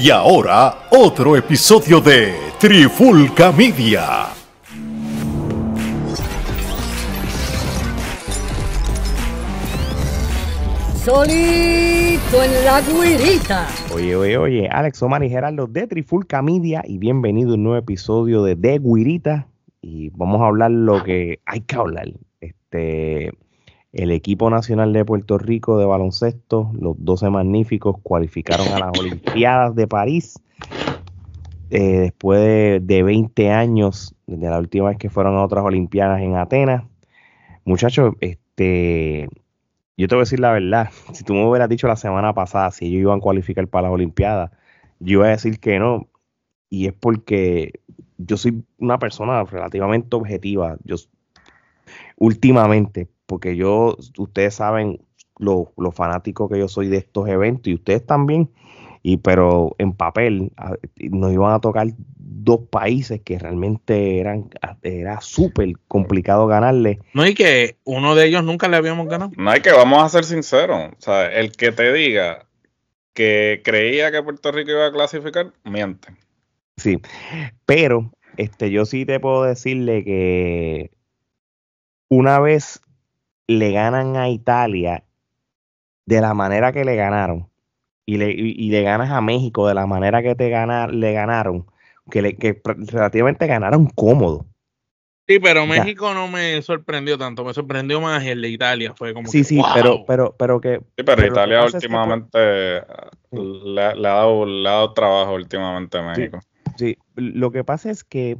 Y ahora, otro episodio de Trifulca Media. Solito en la guirita. Oye, oye, oye, Alex Omar y Gerardo de Trifulca y bienvenido a un nuevo episodio de De Guirita. Y vamos a hablar lo que hay que hablar. Este, el equipo nacional de Puerto Rico de baloncesto, los 12 magníficos, cualificaron a las Olimpiadas de París. Eh, después de, 20 años, desde la última vez que fueron a otras Olimpiadas en Atenas. Muchachos, este, yo te voy a decir la verdad. Si tú me hubieras dicho la semana pasada si ellos iban a cualificar para las Olimpiadas, yo iba a decir que no. Y es porque yo soy una persona relativamente objetiva. Yo últimamente, porque yo, ustedes saben lo, lo fanático que yo soy de estos eventos y ustedes también, y pero en papel nos iban a tocar dos países que realmente eran era súper complicado ganarle. No, hay que uno de ellos nunca le habíamos ganado. No, hay que vamos a ser sinceros, o sea, el que te diga que creía que Puerto Rico iba a clasificar, miente. Sí, pero este, yo sí te puedo decirle que una vez le ganan a Italia de la manera que le ganaron y le, le ganas a México de la manera que te le ganaron, que, relativamente ganaron cómodo. Sí, pero México no me sorprendió tanto, me sorprendió más el de Italia, fue como Sí, sí, pero pero pero que Sí, pero, Italia últimamente le, ha dado, trabajo últimamente a México. sí, lo que pasa es que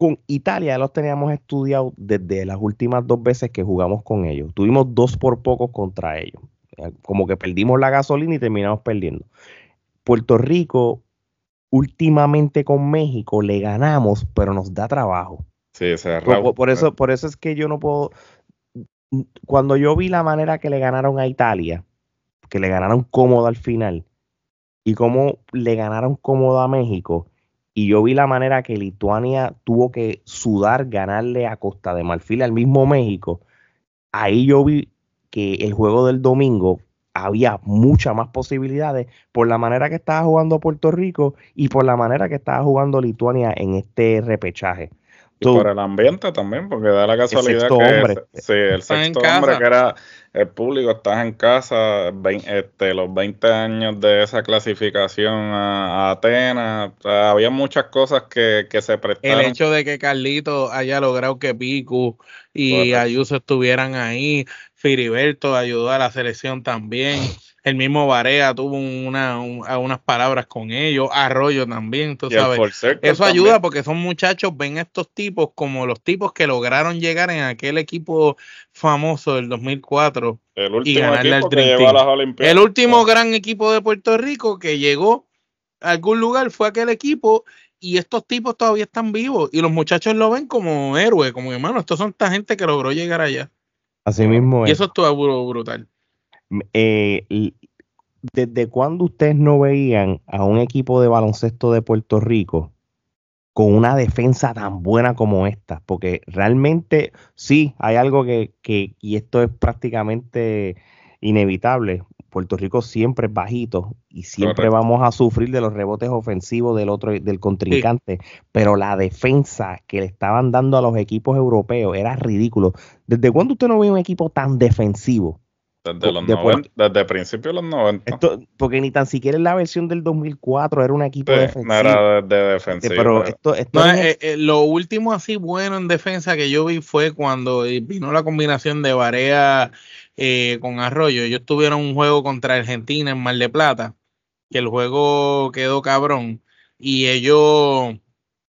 con Italia los teníamos estudiados desde las últimas dos veces que jugamos con ellos. Tuvimos dos por poco contra ellos. Eh, como que perdimos la gasolina y terminamos perdiendo. Puerto Rico, últimamente con México, le ganamos, pero nos da trabajo. Sí, o sea, por, por, ah. eso, por eso es que yo no puedo. Cuando yo vi la manera que le ganaron a Italia, que le ganaron cómodo al final, y cómo le ganaron cómodo a México, y yo vi la manera que Lituania tuvo que sudar, ganarle a Costa de Marfil al mismo México, ahí yo vi que el juego del domingo había muchas más posibilidades por la manera que estaba jugando Puerto Rico y por la manera que estaba jugando Lituania en este repechaje el ambiente también, porque da la casualidad que el sexto hombre que era el público, estás en casa, este, los 20 años de esa clasificación a, Atenas, había muchas cosas que, que, se prestaron. El hecho de que Carlito haya logrado que Pico y Ayuso estuvieran ahí, Filiberto ayudó a la selección también. El mismo Varea tuvo una, unas palabras con ellos, Arroyo también, tú sabes. Eso ayuda porque esos muchachos, ven a estos tipos como los tipos que lograron llegar en aquel equipo famoso del 2004 el último y ganarle al que El último gran equipo de Puerto Rico que llegó a algún lugar fue aquel equipo y estos tipos todavía están vivos y los muchachos lo ven como héroes, como hermano, estos son esta gente que logró llegar allá. Así mismo Y eso estuvo brutal. Eh, ¿Desde cuándo ustedes no veían a un equipo de baloncesto de Puerto Rico con una defensa tan buena como esta? Porque realmente sí, hay algo que, y esto es prácticamente inevitable. Puerto Rico siempre es bajito y siempre vamos a sufrir de los rebotes ofensivos del otro del contrincante, pero la defensa que le estaban dando a los equipos europeos era ridículo. ¿Desde cuándo usted no ve un equipo tan defensivo? Desde los principios de los 90. porque ni tan siquiera en la versión del 2004 era un equipo defensivo. No era de, Pero esto, eh, eh, lo último así bueno en defensa que yo vi fue cuando eh, vino la combinación de Varea con Arroyo. Ellos tuvieron un juego contra Argentina en Mar de Plata, que el juego quedó cabrón. Y ellos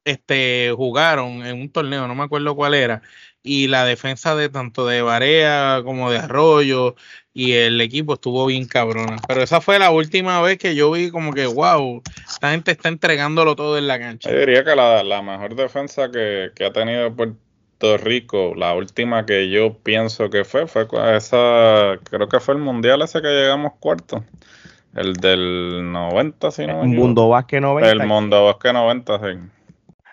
este, jugaron en un torneo, no me acuerdo cuál era, y la defensa de tanto de Varea como de Arroyo y el equipo estuvo bien cabrona. Pero esa fue la última vez que yo vi como que, wow, esta gente está entregándolo todo en la cancha. Yo diría que la, mejor defensa que, ha tenido Puerto Rico, la última que yo pienso que fue, fue esa, creo que fue el mundial ese que llegamos cuarto. El del 90, si no. El Mundo vasque 90. El Mundo vasque 90, sí.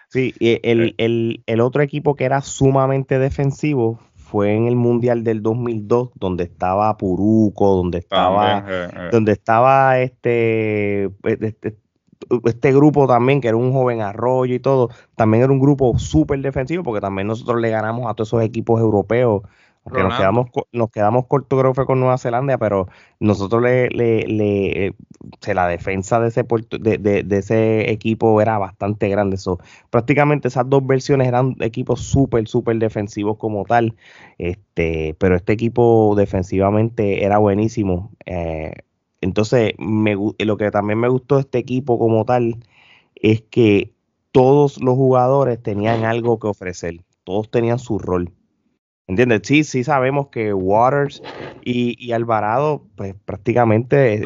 Sí, el, eh. el, el otro equipo que era sumamente defensivo fue en el Mundial del 2002, donde estaba Puruco, donde estaba, eh, eh. donde estaba este, este, este, grupo también, que era un joven arroyo y todo, también era un grupo súper defensivo, porque también nosotros le ganamos a todos esos equipos europeos nos quedamos, nos quedamos corto con Nueva Zelanda, pero nosotros le, la defensa de ese de, ese equipo era bastante grande. prácticamente esas dos versiones eran equipos súper, súper defensivos como tal. Este, pero este equipo defensivamente era buenísimo. Eh, entonces, lo que también me gustó de este equipo como tal es que todos los jugadores tenían algo que ofrecer, todos tenían su rol. ¿Entiendes? Sí, sí sabemos que Waters y, Alvarado, pues prácticamente eh,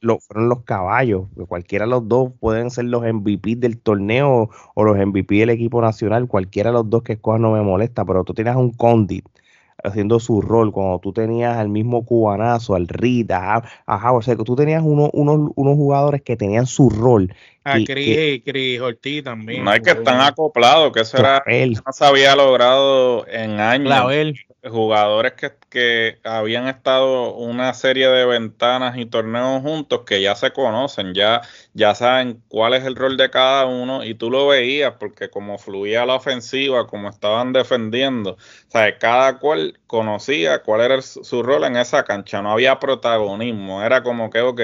lo, fueron, los caballos. Cualquiera de los dos pueden ser los MVP del torneo o los MVP del equipo nacional. Cualquiera de los dos que escoja no me molesta, pero tú tienes un Condit haciendo su rol, cuando tú tenías al mismo cubanazo, al Rita, a, o sea, que tú tenías uno, unos, jugadores que tenían su rol. A y, Cris, y Cris Ortiz también. No es que están acoplados, que eso era, no se había logrado en años. Jugadores que, habían estado una serie de ventanas y torneos juntos que ya se conocen, ya, ya saben cuál es el rol de cada uno y tú lo veías porque como fluía la ofensiva, como estaban defendiendo, o sea, cada cual conocía cuál era su, rol en esa cancha, no había protagonismo, era como que, ok,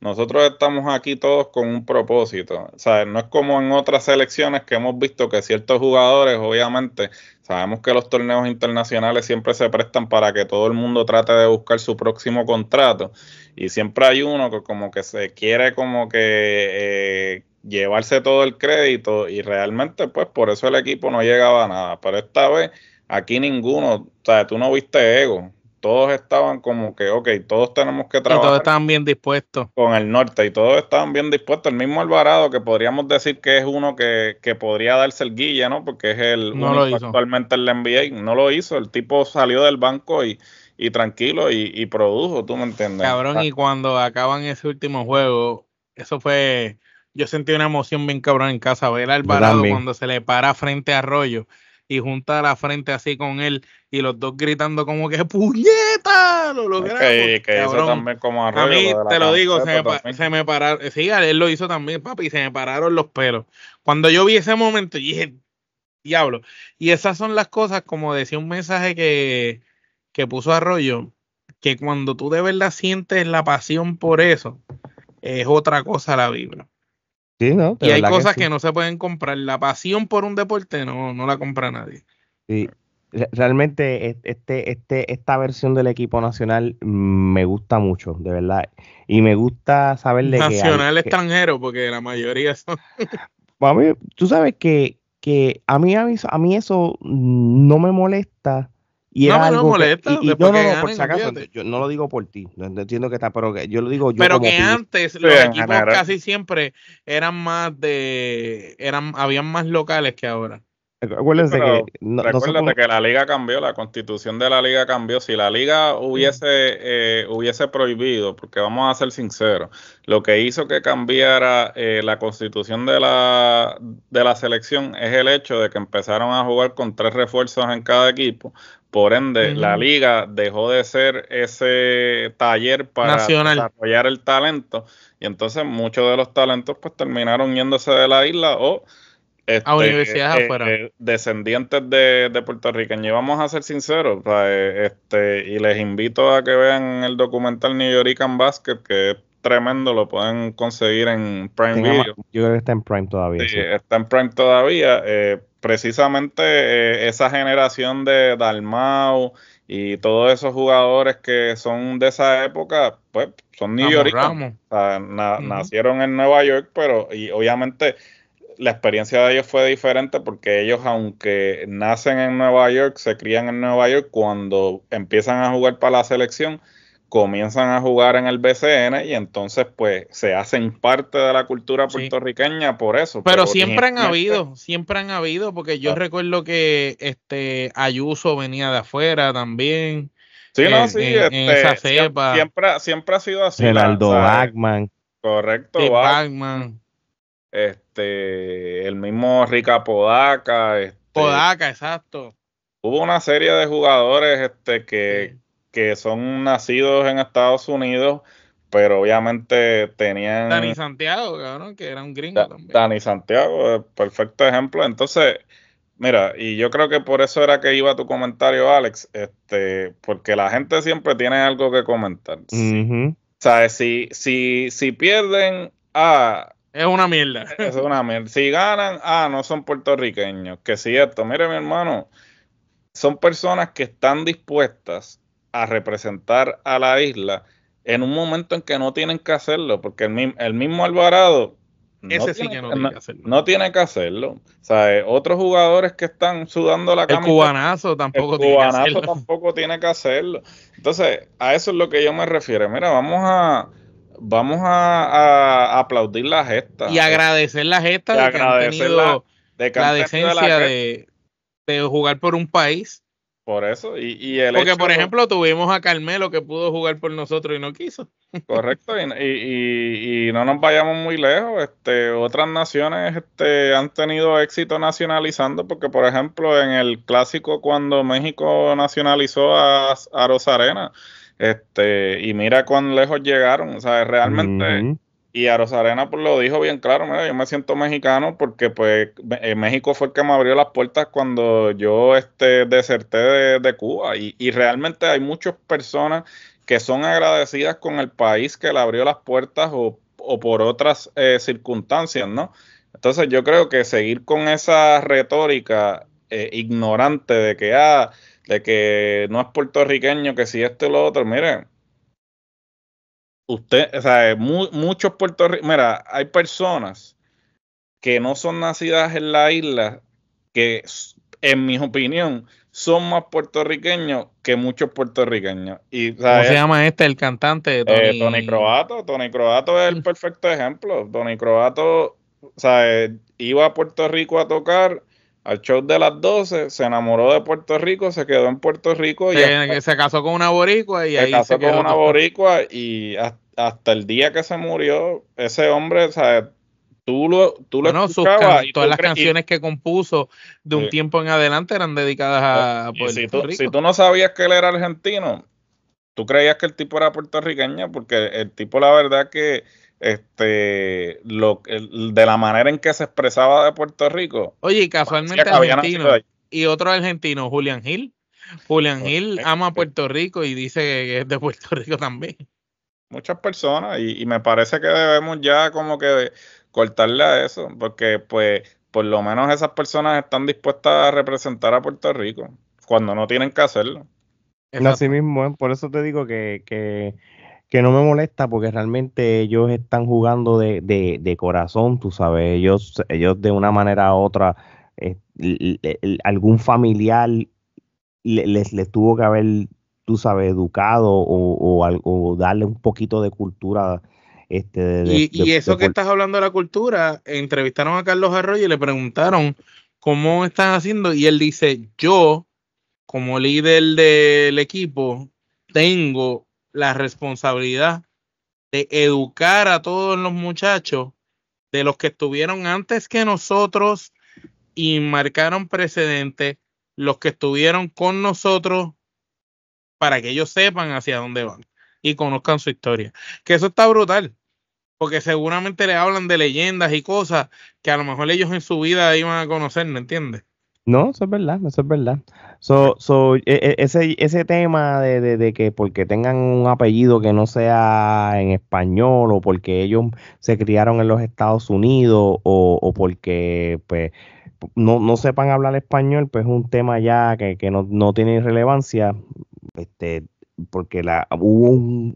nosotros estamos aquí todos con un propósito. O sea, no es como en otras selecciones que hemos visto que ciertos jugadores, obviamente, sabemos que los torneos internacionales siempre se prestan para que todo el mundo trate de buscar su próximo contrato. Y siempre hay uno que como que se quiere como que eh, llevarse todo el crédito y realmente pues por eso el equipo no llegaba a nada. Pero esta vez Aquí ninguno, o sea, tú no viste ego. Todos estaban como que, ok, todos tenemos que trabajar. Y todos estaban bien dispuestos. Con el norte, y todos estaban bien dispuestos. El mismo Alvarado, que podríamos decir que es uno que, podría darse el guille, ¿no? Porque es el no actualmente en NBA. No lo hizo. El tipo salió del banco y, tranquilo y, produjo, tú me entiendes. Cabrón, y cuando acaban ese último juego, eso fue. Yo sentí una emoción bien cabrón en casa, ver a Alvarado cuando se le para frente a Arroyo y junta la frente así con él y los dos gritando como que puñeta lo que, también como a mí te lo digo se me, se pararon sí él lo hizo también papi y se me pararon los pelos cuando yo vi ese momento dije diablo y esas son las cosas como decía un mensaje que que puso Arroyo que cuando tú de verdad sientes la pasión por eso es otra cosa la vibra y hay cosas que, no se pueden comprar. La pasión por un deporte no, no la compra nadie. Realmente este, este, esta versión del equipo nacional me gusta mucho, de verdad. Y me gusta saberle nacional que extranjero, porque la mayoría son. tú sabes que, que a, mí, a mí a mí eso no me molesta no, no molesta. y, yo no, lo digo por ti, entiendo que está, pero que yo lo digo yo. Pero que antes los equipos casi siempre eran más de. eran Habían más locales que ahora. Eh, acuérdense que. que la liga cambió, la constitución de la liga cambió. Si la liga hubiese, eh, hubiese prohibido, porque vamos a ser sinceros, lo que hizo que cambiara eh, la constitución de la, de la selección es el hecho de que empezaron a jugar con tres refuerzos en cada equipo, por ende, la liga dejó de ser ese taller para desarrollar el talento. Y entonces muchos de los talentos pues terminaron yéndose de la isla o este, eh, afuera. Eh, descendientes de, de puertorriqueños. Y vamos a ser sinceros, pues, este, y les invito a que vean el documental New and Basket, que es tremendo, lo pueden conseguir en Prime Video. Yo creo que está en Prime todavía. está en Prime todavía. Eh, precisamente eh, esa generación de Dalmau y todos esos jugadores que son de esa época, pues son New O Nacieron en Nueva York, pero y obviamente la experiencia de ellos fue diferente porque ellos, aunque nacen en Nueva York, se crían en Nueva York, cuando empiezan a jugar para la selección, comienzan a jugar en el BCN y entonces pues se hacen parte de la cultura puertorriqueña por eso. Pero, siempre han habido, siempre han habido, porque yo recuerdo que este Ayuso venía de afuera también. Sí, no, sí, en, este, Siempre, siempre ha sido así. Geraldo Bachman. Correcto, Bachman. Este, el mismo Rica Podaca. Este Podaca, exacto. Hubo una serie de jugadores este, que, que son nacidos en Estados Unidos, pero obviamente tenían... Dani Santiago, cabrón, que era un gringo también. Dani Santiago, eh, perfecto ejemplo. Entonces, mira, y yo creo que por eso era que iba tu comentario, Alex, este, porque la gente siempre tiene algo que comentar. ¿Sabes? Si, si, si pierden a... Es una mierda. Es una mierda. Si ganan, ah, no son puertorriqueños. Que si esto, mire mi hermano, son personas que están dispuestas a representar a la isla en un momento en que no tienen que hacerlo, porque el, mismo, Alvarado no, tiene, que hacerlo. O sea, eh, otros jugadores que están sudando la camiseta. El cubanazo tampoco tiene que hacerlo. tampoco tiene que hacerlo. Entonces, a eso es lo que yo me refiero. Mira, vamos a vamos a, aplaudir la gesta. Y agradecer la gesta de, la, decencia de, de, jugar por un país por eso, y, y el Porque, por ejemplo, tuvimos a Carmelo que pudo jugar por nosotros y no quiso. Correcto, y, y, y, no nos vayamos muy lejos. Este, otras naciones este, han tenido éxito nacionalizando, porque, por ejemplo, en el clásico cuando México nacionalizó a, Rosarena, este, y mira cuán lejos llegaron. O sea, realmente. Y Rosarena pues, lo dijo bien claro, mira, yo me siento mexicano porque pues eh, México fue el que me abrió las puertas cuando yo este, deserté de, Cuba. Y, realmente hay muchas personas que son agradecidas con el país que le abrió las puertas o, por otras eh, circunstancias, ¿no? Entonces yo creo que seguir con esa retórica eh, ignorante de que, ah, de que no es puertorriqueño, que si esto y lo otro, miren, usted, o sea, muchos puertorriqueños, mira, hay personas que no son nacidas en la isla que, en mi opinión, son más puertorriqueños que muchos puertorriqueños. Y, ¿Cómo se llama este, el cantante? Eh, Tony, Tony Croato. Tony Croato es el mm. perfecto ejemplo. Tony Croato, sea eh, Iba a Puerto Rico a tocar al show de las 12, se enamoró de Puerto Rico, se quedó en Puerto Rico. y se, casó con una boricua y ahí se con una boricua y hasta, el día que se murió, ese hombre, o sea, tú lo, tú bueno, todas las canciones que compuso de un tiempo en adelante eran dedicadas a pues, Puerto Rico. Si tú no sabías que él era argentino, tú creías que el tipo era puertorriqueño porque el tipo la verdad que este lo de la manera en que se expresaba de Puerto Rico. Oye, casualmente y otro argentino, Julián Gil. Julian Gil ama a Puerto Rico y dice que es de Puerto Rico también. Muchas personas y, me parece que debemos ya como que cortarle a eso, porque pues por lo menos esas personas están dispuestas a representar a Puerto Rico cuando no tienen que hacerlo. Exacto. Así mismo, eh, por eso te digo que que no me molesta porque realmente ellos están jugando de, corazón, tú sabes, ellos, ellos de una manera u otra, eh, algún familiar les, tuvo que haber, tú sabes, educado o, o, darle un poquito de cultura. Este, y, y, eso que estás hablando de la cultura, entrevistaron a Carlos Arroyo y le preguntaron cómo están haciendo y él dice, yo como líder del equipo tengo la responsabilidad de educar a todos los muchachos de los que estuvieron antes que nosotros y marcaron precedente los que estuvieron con nosotros para que ellos sepan hacia dónde van y conozcan su historia. Que eso está brutal, porque seguramente le hablan de leyendas y cosas que a lo mejor ellos en su vida iban a conocer, ¿me entiendes? No, eso es verdad, eso es verdad. So, so, e, e, ese, tema de, que porque tengan un apellido que no sea en español o porque ellos se criaron en los Estados Unidos o, o porque pues, no, no, sepan hablar español, pues es un tema ya que, no, tiene relevancia. Este, porque la, hubo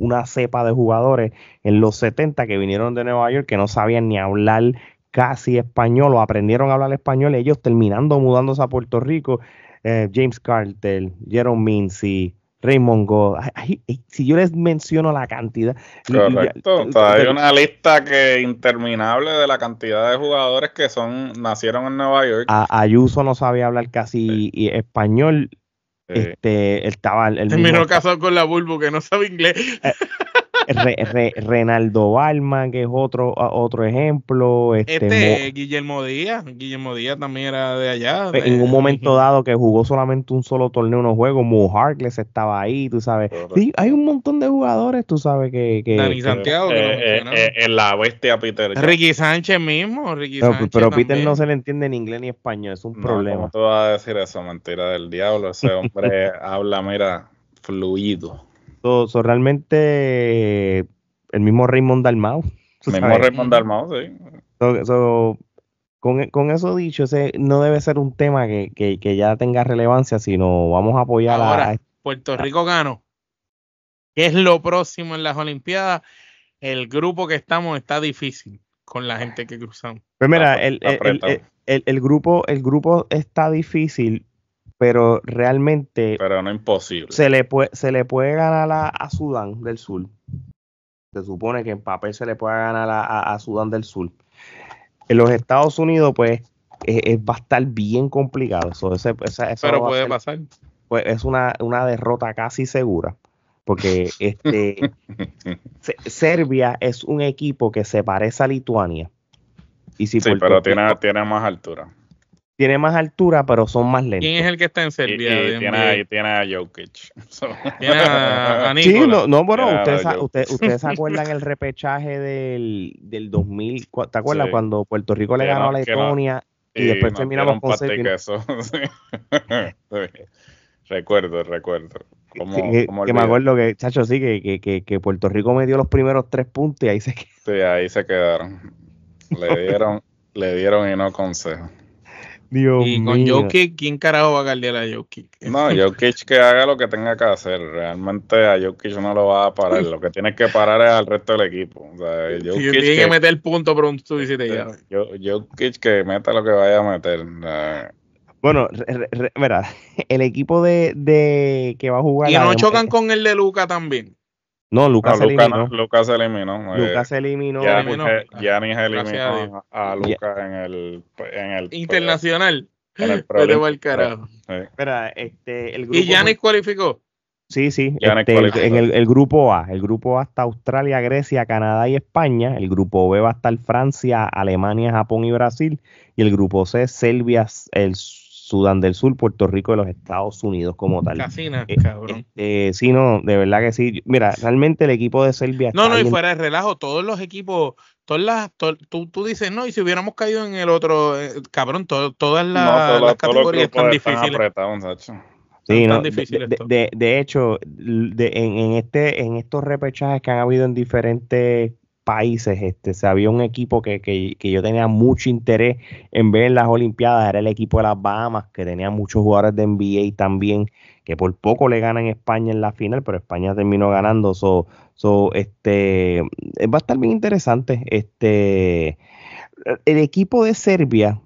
una cepa de jugadores en los 70 que vinieron de Nueva York que no sabían ni hablar casi español o aprendieron a hablar español, ellos terminando mudándose a Puerto Rico, eh, James Carter, Jerome Mincy, Raymond Go. si yo les menciono la cantidad. Correcto. hay una lista que interminable de la cantidad de jugadores que son nacieron en Nueva York. Ayuso no sabía hablar casi español. Este, estaba. el. Terminó casado con la Bulbo que no sabe inglés. Eh, Renaldo Balma, que es otro, otro ejemplo. Este, este Guillermo Díaz, Guillermo Díaz también era de allá. Pues, en un momento dado que jugó solamente un solo torneo, unos juegos, Mo Harkless estaba ahí, tú sabes. hay un montón de jugadores, tú sabes, que... Santiago, eh, eh, eh, en la bestia Peter. Ricky Sánchez mismo, Ricky Sánchez Pero Peter no se le entiende ni inglés ni español, es un problema. No te vas a decir eso? Mentira del diablo, ese hombre habla, mira, fluido. So, realmente eh, el mismo Raymond Dalmau. El mismo Raymond Dalmau, sí. con, eso dicho, ese no debe ser un tema que, ya tenga relevancia, sino vamos a apoyar Ahora, este Puerto Rico gano. ¿Qué es lo próximo en las Olimpiadas? El grupo que estamos está difícil con la gente que cruzamos. Pues mira, grupo, el grupo está difícil, pero realmente. Pero no imposible. Se le puede, se le puede ganar a, Sudán del Sur. Se supone que en papel se le puede ganar a, Sudán del Sur. En los Estados Unidos, pues, va a estar bien complicado. pero puede pasar. Pues, es una, derrota casi segura porque este Serbia es un equipo que se parece a Lituania. Y sí, pero tiene, tiene, más altura tiene más altura, pero son más lentos. ¿Quién es el que está en Serbia? Y, tiene, a Jokic. Tiene a, Sí, no, no bueno, ustedes, se acuerdan el repechaje del, del 2000, ¿te acuerdas? Cuando Puerto Rico le ganó a Letonia y, después terminamos con Serbia. recuerdo, recuerdo. Como, que, que me acuerdo que, chacho, sí, que, que, que, Puerto Rico me dio los primeros tres puntos y ahí se quedaron. Sí, ahí se quedaron. Le dieron, le dieron y no consejo y con Jokic, ¿quién carajo va a guardiar a Jokic? No, Jokic que haga lo que tenga que hacer. Realmente a Jokic no lo va a parar. Lo que tiene que parar es al resto del equipo. O tiene que, meter el punto por un ya. Jokic que meta lo que vaya a meter. Bueno, mira, el equipo de, que va a jugar. Y no chocan con el de Luca también. No, Lucas se eliminó. Lucas se eliminó. Eh, Lucas se eliminó. se eliminó a, Lucas en el, en el, pues, Internacional. En el Pero carajo. Espera, este, el grupo ¿Y Giannis cualificó? Sí, sí. Este, en el, el, grupo A. El grupo A está Australia, Grecia, Canadá y España. El grupo B va a estar Francia, Alemania, Japón y Brasil. Y el grupo C, Serbia, el Sudán del Sur, Puerto Rico y los Estados Unidos como tal. Casina, eh, cabrón. Este, sí, no, de verdad que sí. Mira, realmente el equipo de Serbia. No, no, y fuera de relajo, todos los equipos, todas las, tú, dices, no, y si hubiéramos caído en el otro, eh, cabrón, todas las, categorías están difíciles. Sí, de, de, hecho, en, en, este, en estos repechajes que han habido en diferentes países. Este, se había un equipo que, yo tenía mucho interés en ver en las Olimpiadas, era el equipo de las Bahamas, que tenía muchos jugadores de NBA también, que por poco le ganan España en la final, pero España terminó ganando. este, eh, va a estar bien interesante. Este, el equipo de Serbia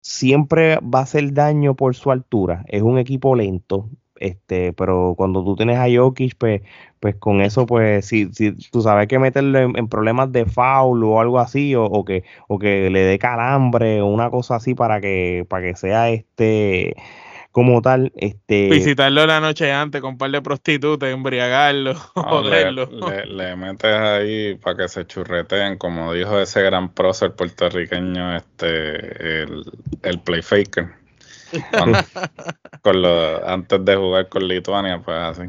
siempre va a hacer daño por su altura. Es un equipo lento, este, pero cuando tú tienes a Jokic, pues, pues con eso, pues, si, si tú sabes que meterlo en, problemas de foul o algo así, o, que, o que le dé calambre o una cosa así para que, para que sea este como tal, este visitarlo la noche antes con un par de prostitutas, embriagarlo, joderlo. Le, metes ahí para que se churreteen, como dijo ese gran prócer puertorriqueño, este, el, el playfaker. con antes de jugar con Lituania, pues así.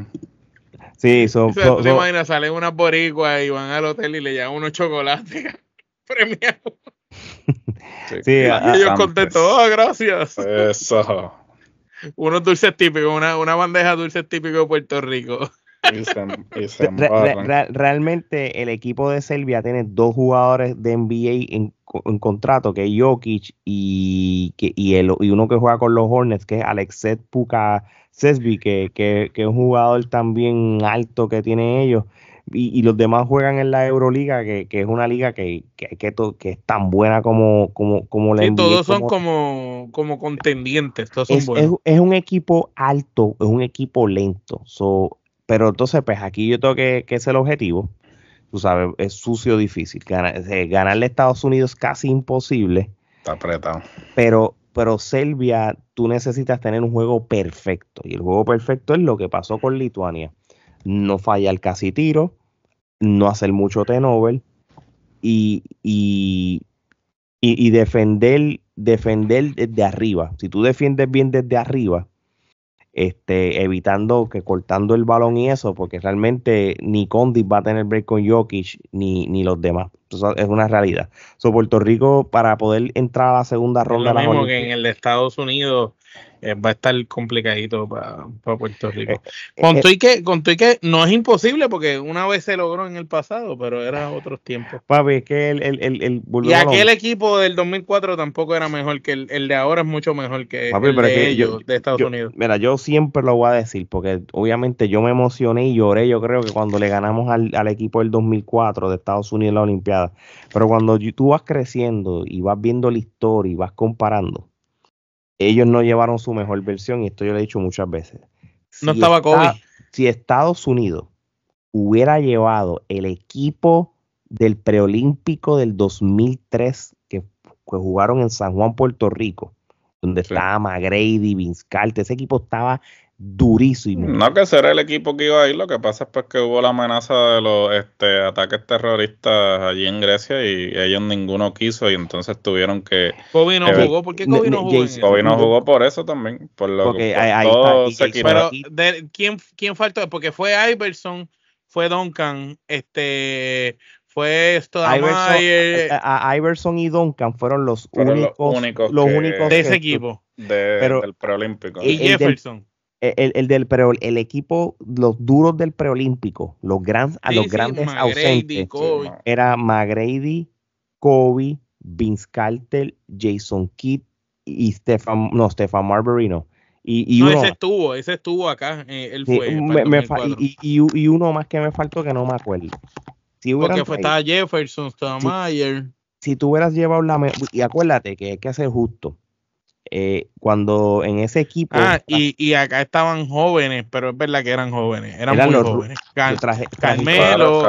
Sí, son. So, imaginas, salen unas boricuas y van al hotel y le llevan unos chocolates premiados. sí, y ellos oh, gracias. Eso. Unos dulces típicos, una, una bandeja de dulces típicos de Puerto Rico. realmente el equipo de Serbia tiene dos jugadores de NBA en, contrato, que es Jokic y, el, uno que juega con los Hornets, que es Alexet Puka. Sesby, que, que, que, es un jugador también alto que tiene ellos. Y, los demás juegan en la Euroliga, que, es una liga que, que, es tan buena como, como, como la todos son como, como contendientes. Todos son es, buenos. Es, un equipo alto, es un equipo lento. pero entonces, pues aquí yo tengo que, que es el objetivo. Tú sabes, es sucio, difícil. Ganar, eh, ganarle a Estados Unidos es casi imposible. Está apretado. Pero pero Serbia, tú necesitas tener un juego perfecto. Y el juego perfecto es lo que pasó con Lituania. No fallar casi tiro, no hacer mucho tenover y, y, y, y defender, defender desde arriba. Si tú defiendes bien desde arriba, este, evitando que cortando el balón y eso, porque realmente ni Condit va a tener break con Jokic ni, ni los demás. es una realidad. So, Puerto Rico, para poder entrar a la segunda ronda. que en el de Estados Unidos, eh, va a estar complicadito para Puerto eh, Rico. Eh, con y que, con que no es imposible porque una vez se logró en el pasado, pero era otros tiempos. Papi, es que el, el, Y aquel equipo del 2004 tampoco era mejor que el, el de ahora, es mucho mejor que el de ellos, de Estados Unidos. Mira, yo siempre lo voy a decir porque obviamente yo me emocioné y lloré, yo creo que cuando le ganamos al, al equipo del 2004 de Estados Unidos en la Olimpiada. Pero cuando tú vas creciendo y vas viendo la historia y vas comparando, ellos no llevaron su mejor versión, y esto yo lo he dicho muchas veces. no estaba Kobe. si Estados Unidos hubiera llevado el equipo del preolímpico del 2003 que, jugaron en San Juan, Puerto Rico, donde estaba McGrady, Vince ese equipo estaba durísimo. No que será el equipo que iba a ir, lo que pasa es pues, que hubo la amenaza de los este, ataques terroristas allí en Grecia y ellos ninguno quiso y entonces tuvieron que... Kobe no eh, jugó, ¿por qué Kobe no jugó? Kobe no jugó por eso también, por lo Pero, de, ¿quién, ¿quién faltó? Porque fue Iverson, fue Duncan, este... Fue esto eh, eh, Iverson, y Duncan fueron los únicos, los únicos, de ese equipo del preolímpico. Y Jefferson. Eh, el, del el equipo, los duros del preolímpico, los, grandes a los grandes ausentes, era McGrady, Kobe, Vince Carter, Jason Kidd y Stefan, no, Stefan Marberino Y, ese estuvo, ese estuvo acá, fue. y, uno más que me faltó que no me acuerdo. Porque estaba Jefferson, estaba Mayer. Si tú hubieras llevado la... Y acuérdate que hay que hacer justo eh, cuando en ese equipo. Ah, y, acá estaban jóvenes, pero es verdad que eran jóvenes, eran, muy jóvenes. Este, Carmelo,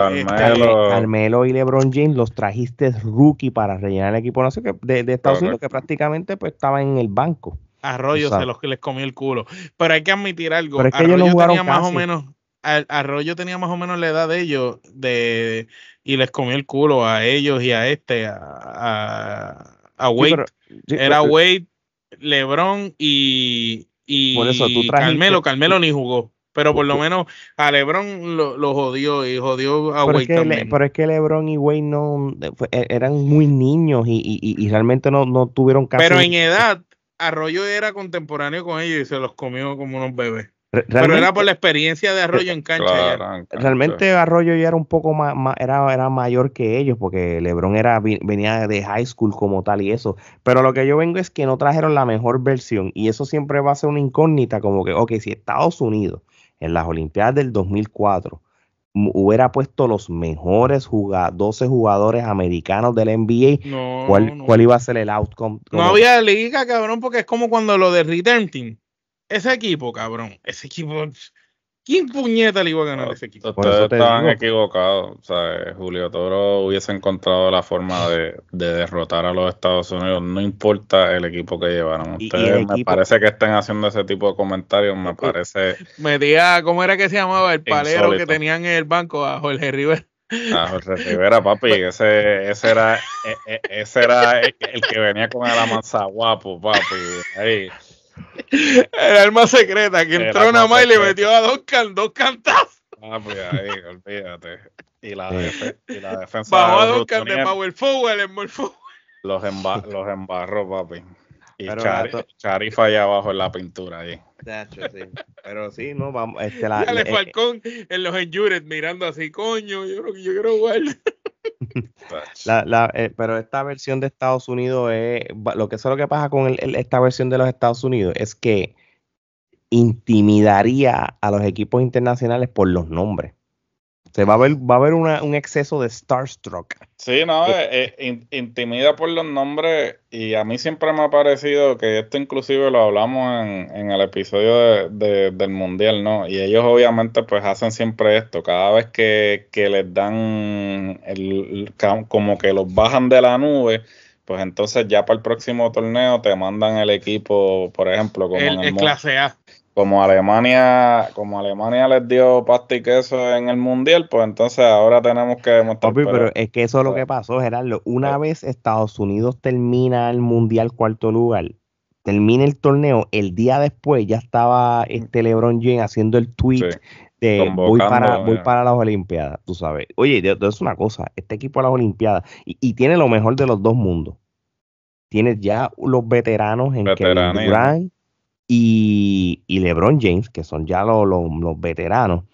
Carmelo. y LeBron James los trajiste rookie para rellenar el equipo de, de Estados Unidos, que prácticamente pues estaba en el banco. Arroyo se los que les comió el culo. Pero hay que admitir algo. Arroyo tenía más o menos. Arroyo tenía más o menos la edad de ellos de, y les comió el culo a ellos y a este, a, a, Wade. era Wade LeBron y, y Carmelo. Carmelo ni jugó. Pero por lo menos a LeBron lo, jodió y jodió a Wade pero es que LeBron y Wade no, eh, e-, eran muy niños y, realmente no, no tuvieron casi... Pero en edad, Arroyo era contemporáneo con ellos y se los comió como unos bebés. Pero era por la experiencia de Arroyo en cancha. Realmente Arroyo ya era un poco más, era, era mayor que ellos, porque Lebron era, venía de high school como tal y eso. Pero lo que yo vengo es que no trajeron la mejor versión. Y eso siempre va a ser una incógnita, como que, ok, si Estados Unidos en las Olimpiadas del 2004 hubiera puesto los mejores jugadores, 12 jugadores americanos del NBA, ¿cuál, iba a ser el outcome? No había liga, cabrón, porque es como cuando lo de Return Team ese equipo, cabrón, ese equipo. ¿Quién puñeta le iba a ganar a ah, ese equipo? Ustedes estaban equivocados. O sea, eh, Julio Toro hubiese encontrado la forma de, derrotar a los Estados Unidos, no importa el equipo que llevaron. Ustedes me parece que están haciendo ese tipo de comentarios, me parece. Me Metía, ¿cómo era que se llamaba? El palero que tenían en el banco a Jorge Rivera. A Jorge Rivera, papi, ese, ese era, e, e, ese era el, que venía con la manzana guapo, pues, papi. Ahí. El arma secreta que entró nada más y le metió a dos, can, dos cantazos. Ah, pues ahí, olvídate. Y la, y la defensa. bajó a dos de Power Forward, el Los, los embarró, papi. Y Chari, Charifa allá abajo en la pintura ahí. sí. Pero sí, no, vamos. Este, la, Dale, eh, Falcón en los enjured mirando así, coño, yo creo que yo quiero jugar. Eh, pero esta versión de Estados Unidos es. Lo que, es lo que pasa con esta versión de los Estados Unidos es que intimidaría a los equipos internacionales por los nombres va a va a haber un exceso de Starstruck. Sí, no, eh, eh, eh, intimida por los nombres y a mí siempre me ha parecido que esto inclusive lo hablamos en, en el episodio de, del Mundial, ¿no? Y ellos obviamente pues hacen siempre esto, cada vez que, les dan, el, como que los bajan de la nube, pues entonces ya para el próximo torneo te mandan el equipo, por ejemplo, como en clase A como Alemania, como Alemania les dio pasta y queso en el mundial, pues entonces ahora tenemos que demostrar. Papi, pero es que eso es lo que pasó, Gerardo. Una eh vez Estados Unidos termina el mundial cuarto lugar, termina el torneo, el día después ya estaba este LeBron James haciendo el tweet de voy para, voy para las Olimpiadas, tú sabes. Oye, es una cosa, este equipo a las Olimpiadas y, tiene lo mejor de los dos mundos. Tiene ya los veteranos en que Durant y, y LeBron James, que son ya los, veteranos.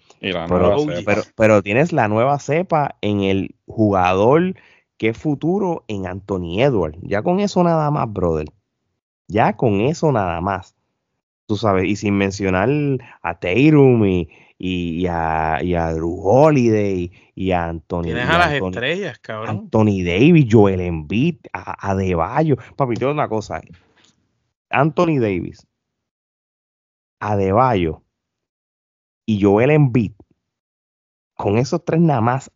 pero, tienes la nueva cepa en el jugador que es futuro en Anthony Edward Ya con eso nada más, brother. Ya con eso nada más. Tú sabes, y sin mencionar a Tatum y, y, a, y a, Drew Holiday y a Anthony. Tienes a, las Anthony, estrellas, cabrón. Anthony Davis, Joel Embiid, a, a De Papi, te una cosa. Anthony Davis, Adebayo y Joel beat con esos tres nada más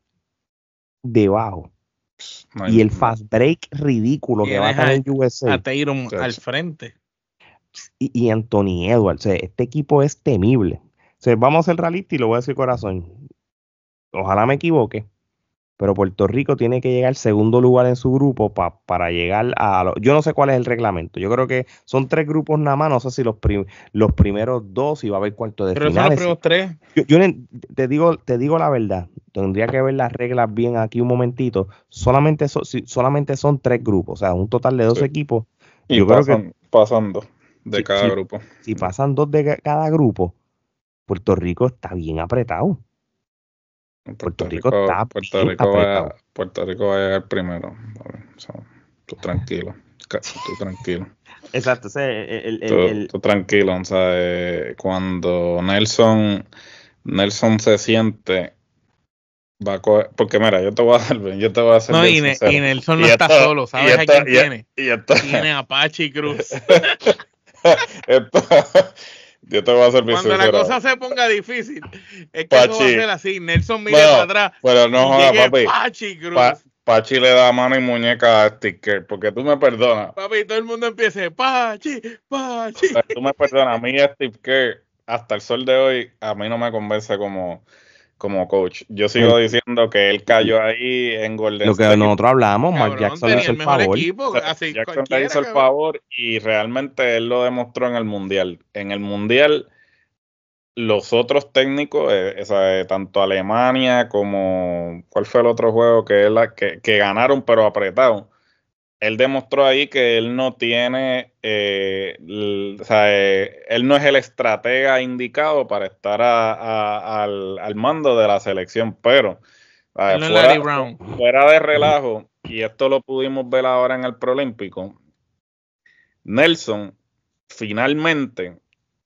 debajo. y el fast break ridículo que va a tener USA. A al frente. Y, Anthony Edwards. este equipo es temible. O vamos a ser realistas y lo voy a decir corazón. Ojalá me equivoque pero Puerto Rico tiene que llegar al segundo lugar en su grupo para llegar a... yo no sé cuál es el reglamento, yo creo que son tres grupos nada más, no sé si los, los primeros dos y va a haber cuarto de pero Son los primeros tres. Yo, te, digo, te digo la verdad, tendría que ver las reglas bien aquí un momentito, solamente, son tres grupos, o sea, un total de dos equipos. Y creo que, pasando de cada grupo. Si pasan dos de cada grupo, Puerto Rico está bien apretado. Puerto, Rico, Puerto Rico, va, a llegar primero. tú tranquilo. Tú tranquilo. Exacto. El, el, tú, el, tú, tranquilo. O sea, eh, cuando Nelson, Nelson se siente va porque mira, yo te voy a dar, yo te voy a hacer. No, y, y, Nelson no está solo, ¿sabes a quién e tiene? tiene Apache y Cruz. esto, yo te voy a Cuando la cosa se ponga difícil, es que Pachi. no va a ser así. Nelson mira para atrás. Pero no joda papi. Pachi Cruz. Pachi le da mano y muñeca a Sticker, porque tú me perdonas. Papi, todo el mundo empieza, Pachi, Pachi. O sea, tú me perdonas, a mí Steve Kerr, hasta el sol de hoy, a mí no me convence como como coach. Yo sigo diciendo que él cayó ahí en Golden Lo que nosotros hablamos, Jackson hizo el, favor. hizo el favor y realmente él lo demostró en el Mundial. En el Mundial, los otros técnicos, eh, eh, tanto Alemania como. ¿Cuál fue el otro juego que, que, que ganaron pero apretado? él demostró ahí que él no tiene, eh, o sea, eh, él no es el estratega indicado para estar al, mando de la selección, pero eh, fuera, de relajo, y esto lo pudimos ver ahora en el Prolímpico, Nelson finalmente,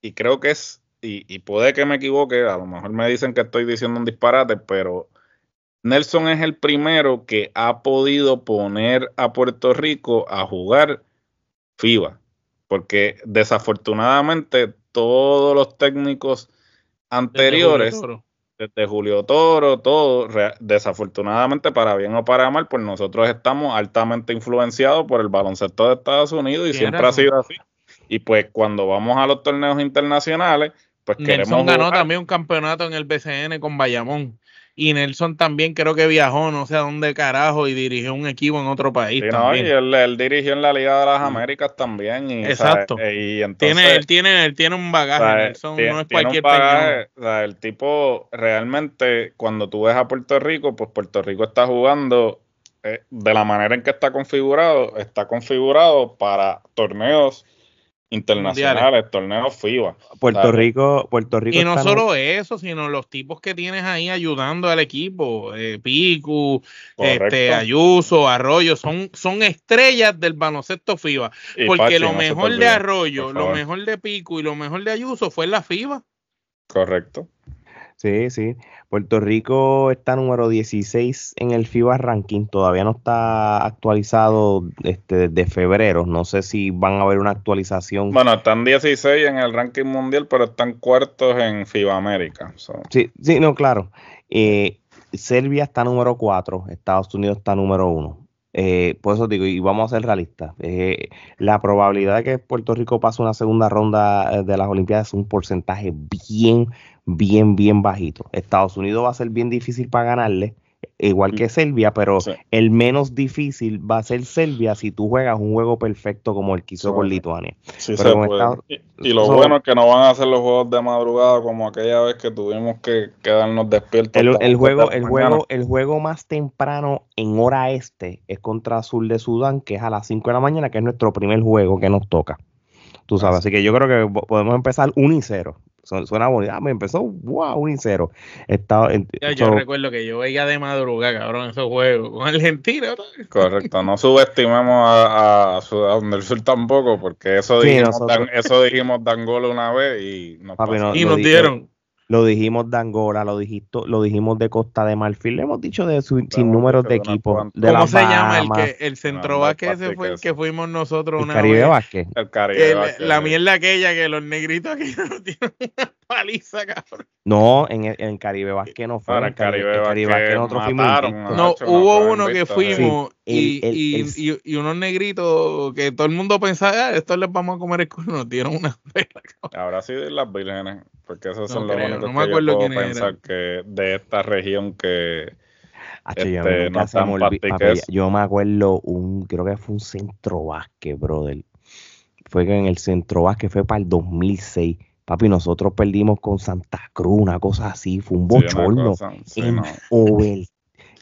y creo que es, y puede que me equivoque, a lo mejor me dicen que estoy diciendo un disparate, pero Nelson es el primero que ha podido poner a Puerto Rico a jugar FIBA, porque desafortunadamente todos los técnicos anteriores, desde Julio Toro, todo, desafortunadamente para bien o para mal, pues nosotros estamos altamente influenciados por el baloncesto de Estados Unidos y siempre ha sido así. Y pues cuando vamos a los torneos internacionales, pues queremos queremos. Nelson ganó también un campeonato en el BCN con Bayamón. Y Nelson también creo que viajó, no sé a dónde carajo, y dirigió un equipo en otro país. No, y él, dirigió en la Liga de las mm. Américas también. Exacto. Eh, y tiene, él, tiene, él tiene un bagaje, Nelson no es cualquier o sea, El tipo realmente, cuando tú ves a Puerto Rico, pues Puerto Rico está jugando eh, de la manera en que está configurado, está configurado para torneos internacionales, torneos FIBA. Puerto Rico, Puerto Rico. Y no solo eso, sino los tipos que tienes ahí ayudando al equipo, eh, Pico, este, Ayuso, Arroyo, son, son estrellas del baloncesto FIBA. porque lo mejor de Arroyo, lo mejor de Pico y lo mejor de Ayuso fue la FIBA. Correcto. Sí, sí. Puerto Rico está número 16 en el FIBA ranking, todavía no está actualizado este, desde febrero. No sé si van a haber una actualización. Bueno, están 16 en el ranking mundial, pero están cuartos en FIBA América. Sí, sí, no, claro. Eh, Serbia está número 4, Estados Unidos está número 1. Eh, por eso digo, y vamos a ser realistas, eh, la probabilidad de que Puerto Rico pase una segunda ronda eh, de las Olimpiadas es un porcentaje bien, bien, bien bajito. Estados Unidos va a ser bien difícil para ganarle, igual que mm. Serbia, pero el menos difícil va a ser Serbia si tú juegas un juego perfecto como el que hizo con Lituania. y, lo bueno es que no van a hacer los juegos de madrugada como aquella vez que tuvimos que quedarnos despiertos. El, juego, el, juego, el juego más temprano en hora este es contra Sur de Sudán, que es a las 5 de la mañana, que es nuestro primer juego que nos toca. Tú sabes, así que yo creo que podemos empezar 1 y 0 suena bonito. Ah, me empezó, wow, un cero. Estaba, yo, recuerdo que yo veía de madrugada, cabrón, esos juegos con Argentina. Correcto, no subestimamos a, a, Sur tampoco, porque eso dijimos, eso dijimos Dangolo una vez y y nos dieron. Lo dijimos de Angola, lo, lo dijimos de Costa de Marfil, le hemos dicho de su, sin números de equipo ¿Cómo se llama el que centro vaque ese fue el que fuimos nosotros el una Caribe vez? La mierda aquella que los negritos aquí no tienen. paliza, cabrón. No, en, Caribe Vasque no fue. En Caribe, Caribe mataron, fuimos. No, hubo uno que fuimos y, y, y, unos negritos que todo el mundo pensaba, ah, esto les vamos a comer el culo, nos dieron una vela. Ahora sí de las vírgenes, porque esos son los No me que yo puedo pensar que de esta región que... Este, no yo me acuerdo un, creo que fue un centro vasco, brother. Fue que en el centro vasco fue para el 2006 Papi, nosotros perdimos con Santa Cruz, una cosa así, fue un bochorno. en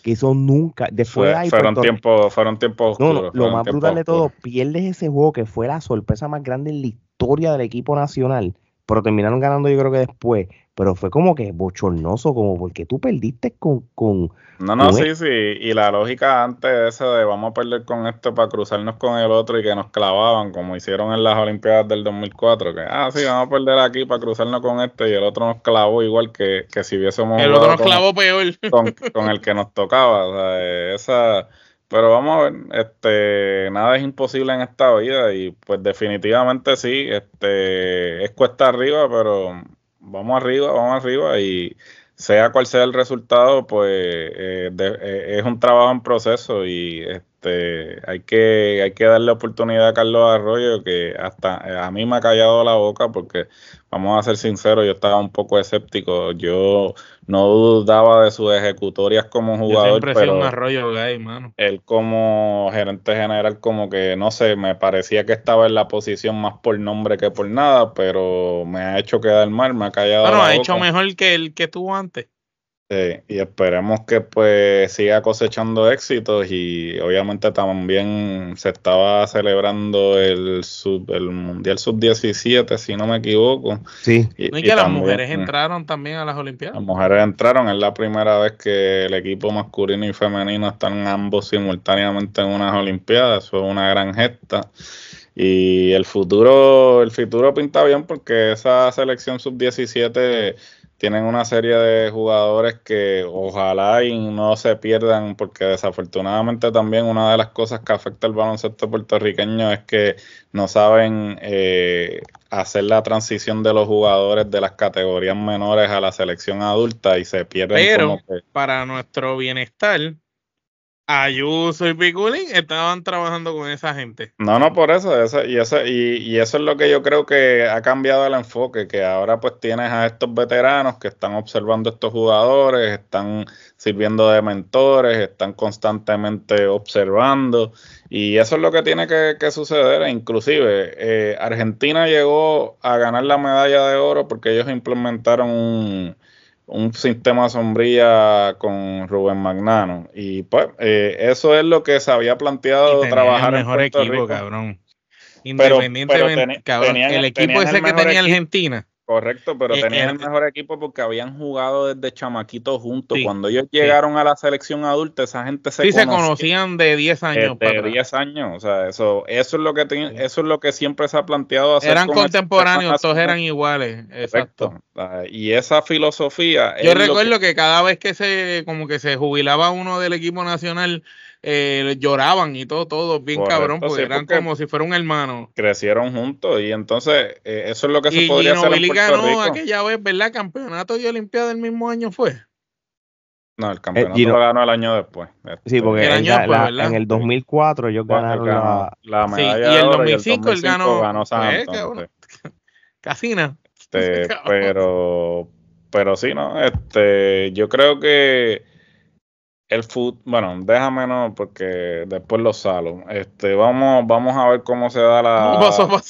que eso nunca. Después fueron, tiempo, fueron tiempos no, lo más brutal de todo, pierdes ese juego que fue la sorpresa más grande en la historia del equipo nacional, pero terminaron ganando, yo creo que después pero fue como que bochornoso, como porque tú perdiste con... con no, no, sí, sí, y la lógica antes de esa de vamos a perder con este para cruzarnos con el otro y que nos clavaban, como hicieron en las Olimpiadas del 2004, que, ah, sí, vamos a perder aquí para cruzarnos con este y el otro nos clavó igual que, que si hubiésemos... El otro nos clavó peor. Con, el que nos tocaba, esa... Pero vamos a ver, este, nada es imposible en esta vida y pues definitivamente sí, este, es cuesta arriba, pero vamos arriba, vamos arriba y sea cual sea el resultado, pues eh, eh, es un trabajo en proceso y este, hay que, hay que darle oportunidad a Carlos Arroyo, que hasta a mí me ha callado la boca, porque vamos a ser sinceros, yo estaba un poco escéptico. Yo no dudaba de sus ejecutorias como jugador. Yo pero Él como gerente general, como que no sé, me parecía que estaba en la posición más por nombre que por nada, pero me ha hecho quedar mal, me ha callado. Bueno, ha hecho mejor que el que tuvo antes y esperemos que pues siga cosechando éxitos y obviamente también se estaba celebrando el sub, el Mundial Sub-17, si no me equivoco. Sí. Y, que las mujeres eh, entraron también a las Olimpiadas. Las mujeres entraron, es la primera vez que el equipo masculino y femenino están ambos simultáneamente en unas Olimpiadas, fue una gran gesta. Y el futuro, el futuro pinta bien porque esa selección Sub-17 tienen una serie de jugadores que ojalá y no se pierdan, porque desafortunadamente también una de las cosas que afecta al baloncesto puertorriqueño es que no saben eh, hacer la transición de los jugadores de las categorías menores a la selección adulta y se pierden. Pero para nuestro bienestar, Ayuso y Piculín estaban trabajando con esa gente. No, no, por eso. y, eso y, eso es lo que yo creo que ha cambiado el enfoque, que ahora pues tienes a estos veteranos que están observando estos jugadores, están sirviendo de mentores, están constantemente observando. Y eso es lo que tiene que, suceder. E inclusive, eh, Argentina llegó a ganar la medalla de oro porque ellos implementaron un un sistema sombría con Rubén Magnano. Y pues, eh, eso es lo que se había planteado trabajar el mejor equipo, cabrón. Independientemente, el equipo ese que tenía Argentina Correcto, pero eh, tenían eh, el mejor equipo porque habían jugado desde chamaquitos juntos. Cuando ellos llegaron a la selección adulta, esa gente se, sí, se conocían de 10 años. De 10 años, o sea, eso, eso, es lo que eso es lo que siempre se ha planteado hacer. Eran contemporáneos, todos eran iguales. Exacto. Y esa filosofía. Yo recuerdo que... que... cada vez que se, como que se jubilaba uno del equipo nacional, eh, lloraban y todo, todo bien cabrón, porque eran como si fuera un hermano Crecieron juntos y entonces eh, eso es lo que se hacer podría Gino hacer. Y ganó aquella vez, ¿verdad? Campeonato y Olimpiada del mismo año fue. No, el eh, campeonato lo ganó el año después. Sí, porque en el 2004 yo gané la, medalla. y el 2005, el 2005 él ganó. ganó Este, pero, pero sí, ¿no? Este, yo creo que el fútbol, bueno, déjame no, porque después lo salo. Este, vamos, vamos a ver cómo se da la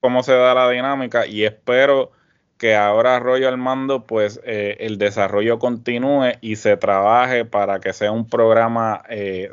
cómo se da la dinámica y espero que ahora Arroyo mando, pues eh, el desarrollo continúe y se trabaje para que sea un programa eh,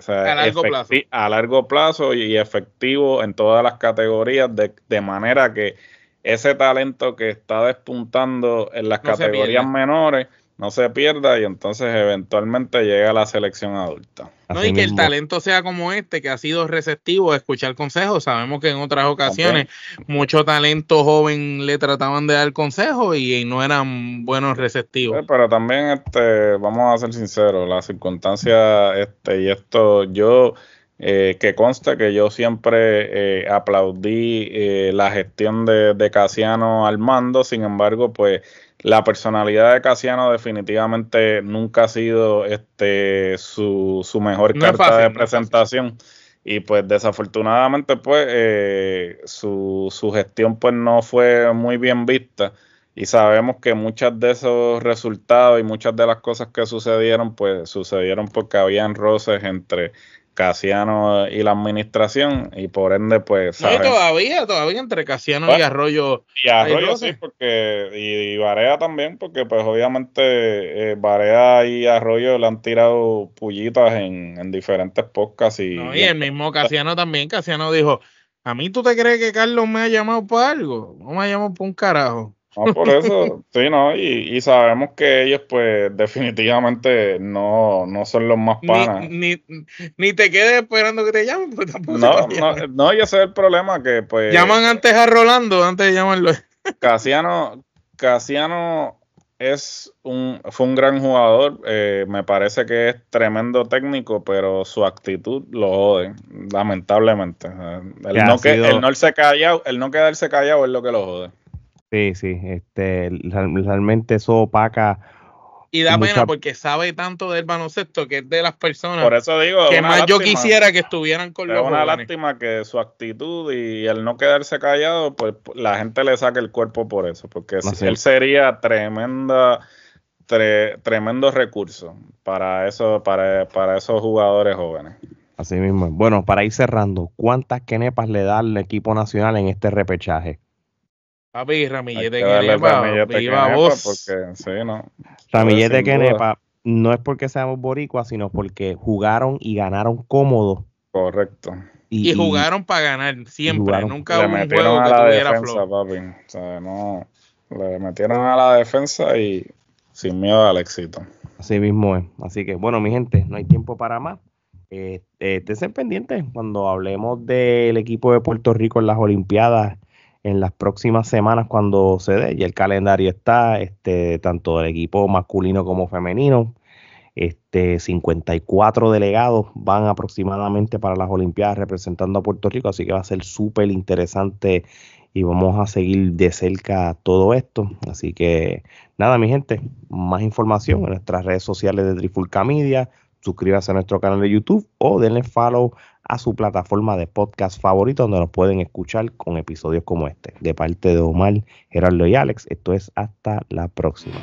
a, largo plazo. y efectivo en todas las categorías, de, manera que ese talento que está despuntando en las categorías menores no se pierda y entonces eventualmente llega la selección adulta. No, y que el talento sea como este, que ha sido receptivo a escuchar consejos. Sabemos que en otras ocasiones mucho talento joven le trataban de dar consejos y, no eran buenos receptivos. Eh, pero también, este, vamos a ser sinceros, la circunstancia este, y esto, yo... Eh, que consta que yo siempre eh, aplaudí la gestión de, de Casiano al mando, sin embargo, pues la personalidad de Casiano definitivamente nunca ha sido este su, su mejor carta de presentación. y pues desafortunadamente pues eh, su, su, gestión pues no fue muy bien vista y sabemos que muchas de esos resultados y muchas de las cosas que sucedieron pues sucedieron porque habían roces entre Casiano y la administración y por ende pues todavía todavía entre Casiano y Arroyo y Arroyo sí porque y, Varea también porque pues obviamente eh, Barea y Arroyo le han tirado pullitas en, diferentes podcasts y, y, el mismo Casiano también Casiano dijo a mí tú te crees que Carlos me ha llamado para algo no me ha llamado para un carajo no, por eso, sí, ¿no? Y, sabemos que ellos, pues, definitivamente no, son los más panas. Ni, te quedes esperando que te llamen, pues tampoco. No, no, no, ese es el problema, que pues... Llaman antes a Rolando, antes de llamarlo. Casiano, es un, fue un gran jugador, eh, me parece que es tremendo técnico, pero su actitud lo jode, lamentablemente. Eh, el no, que, el el no quedarse callado es lo que lo jode. Sí, sí, este, realmente eso opaca. Y da pena porque sabe tanto del baloncesto que es de las personas Por eso digo, que más yo quisiera que estuvieran con los Es una lástima que su actitud y el no quedarse callado, pues, pues la gente le saque el cuerpo por eso, porque él sería tremenda tremendo recurso para, eso, para, esos jugadores jóvenes. Así mismo. Bueno, para ir cerrando, ¿cuántas quenepas le da al equipo nacional en este repechaje? Papi, ramillete que, vos. no. Ramillete no es porque seamos boricuas, sino porque jugaron y ganaron cómodo. Correcto. Y, jugaron para ganar, siempre. Nunca hubo un juego que tuviera no, le metieron a la defensa y sin miedo al éxito. Así mismo es. Así que, bueno, mi gente, no hay tiempo para más. Eh, eh estén pendientes cuando hablemos del equipo de Puerto Rico en las Olimpiadas en las próximas semanas cuando se dé. Y el calendario está, este, tanto del equipo masculino como femenino. Este, 54 delegados van aproximadamente para las Olimpiadas representando a Puerto Rico, así que va a ser súper interesante y vamos a seguir de cerca todo esto. Así que nada, mi gente, más información en nuestras redes sociales de Trifulca Media, suscríbase a nuestro canal de YouTube o denle follow a su plataforma de podcast favorito donde nos pueden escuchar con episodios como este. De parte de Omar, Gerardo y Alex, esto es hasta la próxima.